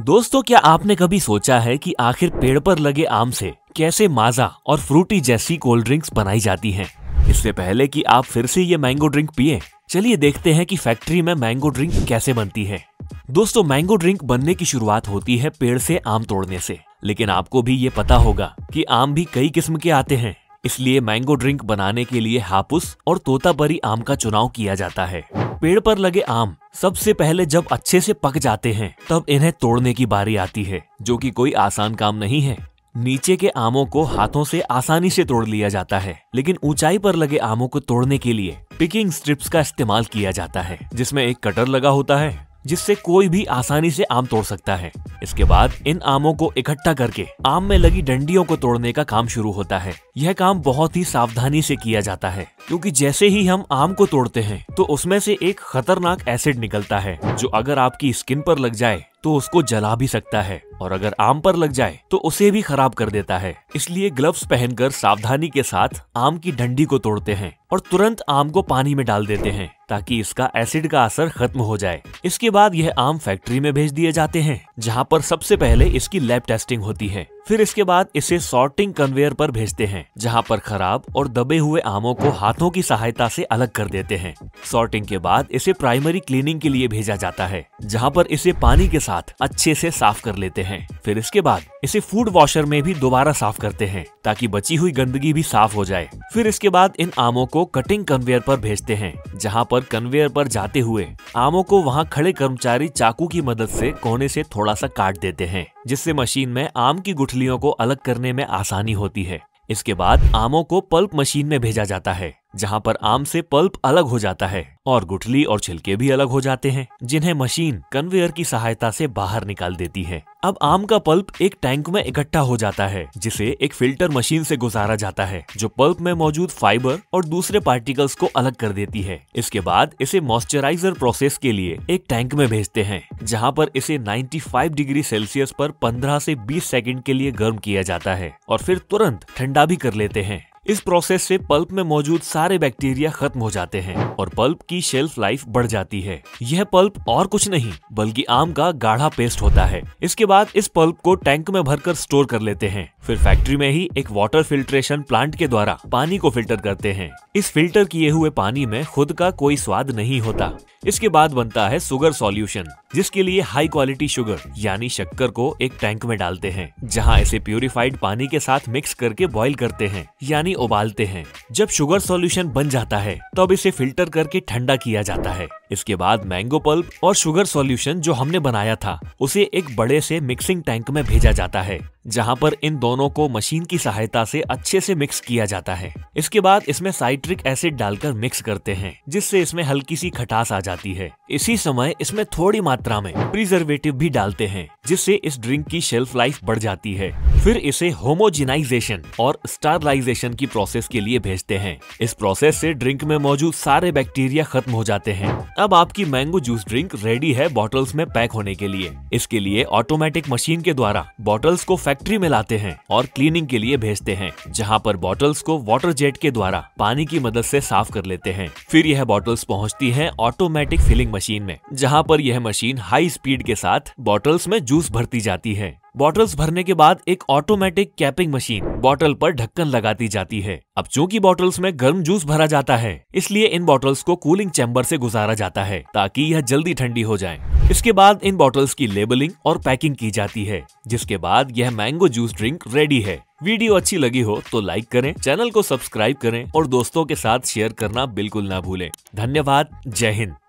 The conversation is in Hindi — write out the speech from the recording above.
दोस्तों क्या आपने कभी सोचा है कि आखिर पेड़ पर लगे आम से कैसे माजा और फ्रूटी जैसी कोल्ड ड्रिंक्स बनाई जाती हैं? इससे पहले कि आप फिर से ये मैंगो ड्रिंक पिए चलिए देखते हैं कि फैक्ट्री में मैंगो ड्रिंक कैसे बनती है दोस्तों मैंगो ड्रिंक बनने की शुरुआत होती है पेड़ से आम तोड़ने से लेकिन आपको भी ये पता होगा कि आम भी कई किस्म के आते हैं इसलिए मैंगो ड्रिंक बनाने के लिए हापुस और तोतापरी आम का चुनाव किया जाता है पेड़ पर लगे आम सबसे पहले जब अच्छे से पक जाते हैं तब इन्हें तोड़ने की बारी आती है जो कि कोई आसान काम नहीं है नीचे के आमों को हाथों से आसानी से तोड़ लिया जाता है लेकिन ऊंचाई पर लगे आमों को तोड़ने के लिए पिकिंग स्ट्रिप्स का इस्तेमाल किया जाता है जिसमें एक कटर लगा होता है जिससे कोई भी आसानी से आम तोड़ सकता है इसके बाद इन आमों को इकट्ठा करके आम में लगी डंडियों को तोड़ने का काम शुरू होता है यह काम बहुत ही सावधानी से किया जाता है क्योंकि जैसे ही हम आम को तोड़ते हैं तो उसमें से एक खतरनाक एसिड निकलता है जो अगर आपकी स्किन पर लग जाए तो उसको जला भी सकता है और अगर आम पर लग जाए तो उसे भी खराब कर देता है इसलिए ग्लव्स पहनकर सावधानी के साथ आम की डंडी को तोड़ते हैं और तुरंत आम को पानी में डाल देते हैं ताकि इसका एसिड का असर खत्म हो जाए इसके बाद यह आम फैक्ट्री में भेज दिए जाते हैं जहाँ पर सबसे पहले इसकी लैब टेस्टिंग होती है फिर इसके बाद इसे सॉर्टिंग कन्वेयर पर भेजते हैं जहां पर खराब और दबे हुए आमों को हाथों की सहायता से अलग कर देते हैं सॉर्टिंग के बाद इसे प्राइमरी क्लीनिंग के लिए भेजा जाता है जहां पर इसे पानी के साथ अच्छे से साफ कर लेते हैं फिर इसके बाद इसे फूड वॉशर में भी दोबारा साफ करते हैं ताकि बची हुई गंदगी भी साफ हो जाए फिर इसके बाद इन आमों को कटिंग कन्वेयर पर भेजते हैं जहाँ पर कन्वेयर पर जाते हुए आमों को वहाँ खड़े कर्मचारी चाकू की मदद से कोने से थोड़ा सा काट देते हैं जिससे मशीन में आम की गुठलियों को अलग करने में आसानी होती है इसके बाद आमों को पल्प मशीन में भेजा जाता है जहां पर आम से पल्प अलग हो जाता है और गुठली और छिलके भी अलग हो जाते हैं जिन्हें मशीन कन्वेयर की सहायता से बाहर निकाल देती है अब आम का पल्प एक टैंक में इकट्ठा हो जाता है जिसे एक फिल्टर मशीन से गुजारा जाता है जो पल्प में मौजूद फाइबर और दूसरे पार्टिकल्स को अलग कर देती है इसके बाद इसे मॉइस्चराइजर प्रोसेस के लिए एक टैंक में भेजते हैं जहाँ पर इसे नाइन्टी डिग्री सेल्सियस पर पंद्रह से बीस सेकेंड के लिए गर्म किया जाता है और फिर तुरंत ठंडा भी कर लेते हैं इस प्रोसेस से पल्प में मौजूद सारे बैक्टीरिया खत्म हो जाते हैं और पल्प की शेल्फ लाइफ बढ़ जाती है यह पल्प और कुछ नहीं बल्कि आम का गाढ़ा पेस्ट होता है इसके बाद इस पल्प को टैंक में भरकर स्टोर कर लेते हैं फिर फैक्ट्री में ही एक वाटर फिल्ट्रेशन प्लांट के द्वारा पानी को फिल्टर करते हैं इस फिल्टर किए हुए पानी में खुद का कोई स्वाद नहीं होता इसके बाद बनता है सुगर सॉल्यूशन जिसके लिए हाई क्वालिटी शुगर यानी शक्कर को एक टैंक में डालते हैं जहां इसे प्यूरिफाइड पानी के साथ मिक्स करके बॉईल करते हैं यानी पानी उबालते हैं जब शुगर सॉल्यूशन बन जाता है तब तो इसे फिल्टर करके ठंडा किया जाता है इसके बाद मैंगो पल्प और शुगर सॉल्यूशन जो हमने बनाया था उसे एक बड़े से मिक्सिंग टैंक में भेजा जाता है जहां पर इन दोनों को मशीन की सहायता से अच्छे से मिक्स किया जाता है इसके बाद इसमें साइट्रिक एसिड डालकर मिक्स करते हैं जिससे इसमें हल्की सी खटास आ जाती है इसी समय इसमें थोड़ी मात्रा में प्रिजर्वेटिव भी डालते हैं जिससे इस ड्रिंक की शेल्फ लाइफ बढ़ जाती है फिर इसे होमोजिनाइजेशन और स्टारलाइजेशन की प्रोसेस के लिए भेजते हैं इस प्रोसेस से ड्रिंक में मौजूद सारे बैक्टीरिया खत्म हो जाते हैं अब आपकी मैंगो जूस ड्रिंक रेडी है बॉटल्स में पैक होने के लिए इसके लिए ऑटोमेटिक मशीन के द्वारा बॉटल्स को फैक्ट्री में लाते हैं और क्लीनिंग के लिए भेजते हैं जहाँ पर बॉटल्स को वाटर जेट के द्वारा पानी की मदद से साफ कर लेते हैं फिर यह बॉटल्स पहुँचती है ऑटोमेटिक फिलिंग मशीन में जहाँ पर यह मशीन हाई स्पीड के साथ बॉटल्स में जूस भरती जाती है बॉटल्स भरने के बाद एक ऑटोमेटिक कैपिंग मशीन बॉटल पर ढक्कन लगाती जाती है अब चूंकि बॉटल्स में गर्म जूस भरा जाता है इसलिए इन बॉटल्स को कूलिंग चैम्बर से गुजारा जाता है ताकि यह जल्दी ठंडी हो जाए इसके बाद इन बॉटल्स की लेबलिंग और पैकिंग की जाती है जिसके बाद यह मैंगो जूस ड्रिंक रेडी है वीडियो अच्छी लगी हो तो लाइक करें चैनल को सब्सक्राइब करें और दोस्तों के साथ शेयर करना बिल्कुल ना भूलें धन्यवाद जय हिंद